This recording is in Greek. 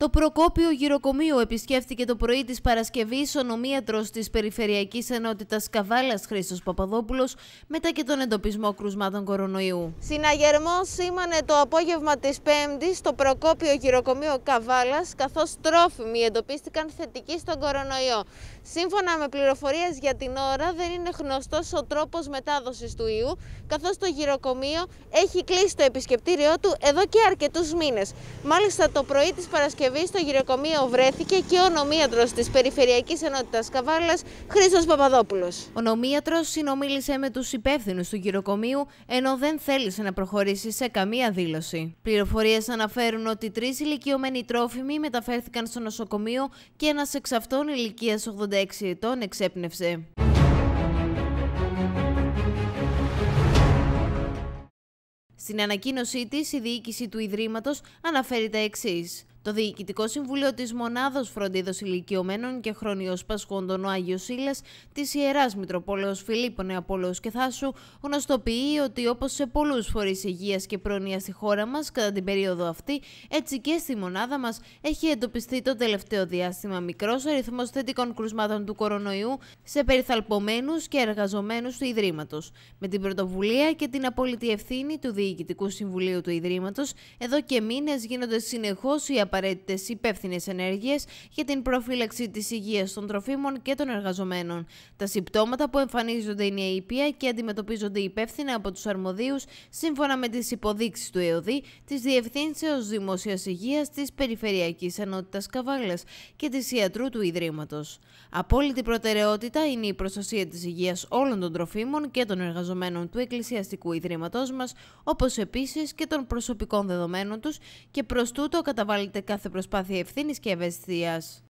Το Προκόπιο Γυροκομείο επισκέφθηκε το πρωί της Παρασκευής ο νομίατρο της Περιφερειακής Ενότητας Καβάλας Χρήστος Παπαδόπουλος μετά και τον εντοπισμό κρουσμάτων κορονοϊού. Συναγερμό σήμανε το απόγευμα της Πέμπτης στο Προκόπιο Γυροκομείο Καβάλας, καθώς τρόφιμοι εντοπίστηκαν θετικοί στον κορονοϊό. Σύμφωνα με πληροφορίες για την ώρα, δεν είναι γνωστός ο τρόπος μετάδοσης του ιού, καθώς το γυροκομείο έχει κλείσει το επισκεπτήριό του εδώ και αρκετούς μήνες. Μάλιστα, το πρωί της Παρασκευής Παρασκευή στο γυροκομείο βρέθηκε και ο νομίατρος της περιφερειακής Ενότητας Καβάλας, Χρήστος Παπαδόπουλος. Ο νομίατρος συνομίλησε με τους υπεύθυνους του γυροκομείου, ενώ δεν θέλησε να προχωρήσει σε καμία δήλωση. Πληροφορίες αναφέρουν ότι τρεις ηλικιωμένοι τρόφιμοι μεταφέρθηκαν στο νοσοκομείο και ένας εξ αυτών ηλικίας 86 ετών εξέπνευσε. Στην ανακοίνωσή της, η διοίκηση του Ιδρύματος αναφέρει τα εξής. Το Διοικητικό Συμβούλιο της Μονάδος Φροντίδο Ηλικιωμένων και Πασχόντων ο Άγιος Σύλλας της Ιεράς Μητροπόλεως Φιλίππο Νεαπόλεως και Θάσου γνωστοποιεί ότι όπως σε πολλούς φορείς υγείας και προνοίας στη χώρα μας κατά την περίοδο αυτή, έτσι και στη μονάδα μας έχει εντοπιστεί το τελευταίο διάστημα μικρός αριθμός θετικών κρουσμάτων του κορονοϊού σε περιθαλπωμένους και εργαζομένους του Ιδρύματος. Με την πρωτοβουλία και την απόλυτη ευθύνη του Διοικητικού Συμβουλίου του Ιδρύματος, εδώ και μήνες γίνονται συνεχώς οι απαραίτητε απαραίτητες υπεύθυνες ενέργειες για την προφύλαξη της υγείας των τροφίμων και των εργαζομένων. Τα συμπτώματα που εμφανίζονται είναι ήπια και αντιμετωπίζονται υπεύθυνα από τους αρμοδίους σύμφωνα με τις υποδείξεις του ΕΟΔΗ, της Διευθύνσεως Δημόσιας Υγείας της Περιφερειακής Ενότητας Καβάλας και της Ιατρού του Ιδρύματος. Απόλυτη προτεραιότητα είναι η προστασία της υγείας όλων των τροφίμων και των εργαζομένων του Εκκλησιαστικού Ιδρύματός μας, όπως επίσης και των προσωπικών δεδομένων τους και προς τούτο καταβάλλεται κάθε προσπάθεια ευθύνης και ευαισθησία.